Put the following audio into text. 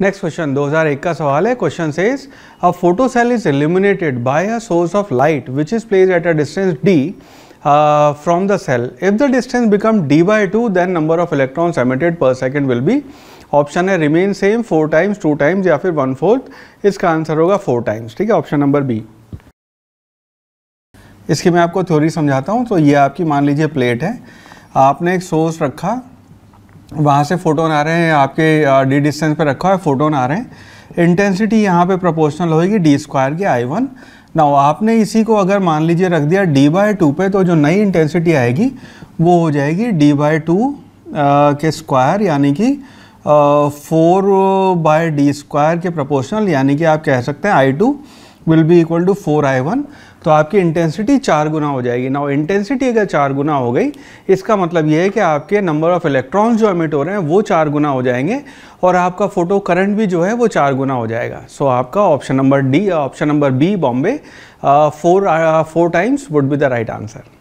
next question 2001 का सवाल है question says a photo cell is illuminated by a source of light which is place at a distance D from the cell if the distance become D by two then number of electrons emitted per second will be option है remain same four times two times या फिर one fourth इसका answer होगा four times ठीक है option number B इसकी मैं आपको थ्योरी समझाता हूँ तो ये आपकी मान लीजिए प्लेट है आपने एक सोर्स रखा वहाँ से फोटोन आ रहे हैं आपके डी डिस्टेंस पर रखा है फोटोन आ रहे हैं इंटेंसिटी यहाँ पे प्रोपोर्शनल होगी डी स्क्वायर के आई वन नाउ आपने इसी को अगर मान लीजिए रख दिया डी बाय टू पे तो जो नई इंटेंसिटी आएगी वो हो जाएगी डी बाय टू के स्क्वायर यानी कि फोर बाय डी स्क्वायर के प्रोपोर्शनल यानी कि आप कह सकते हैं I two will be equal to four I one तो आपकी इंटेंसिटी चार गुना हो जाएगी ना इंटेंसिटी अगर चार गुना हो गई इसका मतलब ये है कि आपके नंबर ऑफ़ इलेक्ट्रॉन्स जो एमिट हो रहे हैं वो चार गुना हो जाएंगे और आपका फोटो करंट भी जो है वो चार गुना हो जाएगा सो so, आपका option number D option number B Bombay four four times would be the right answer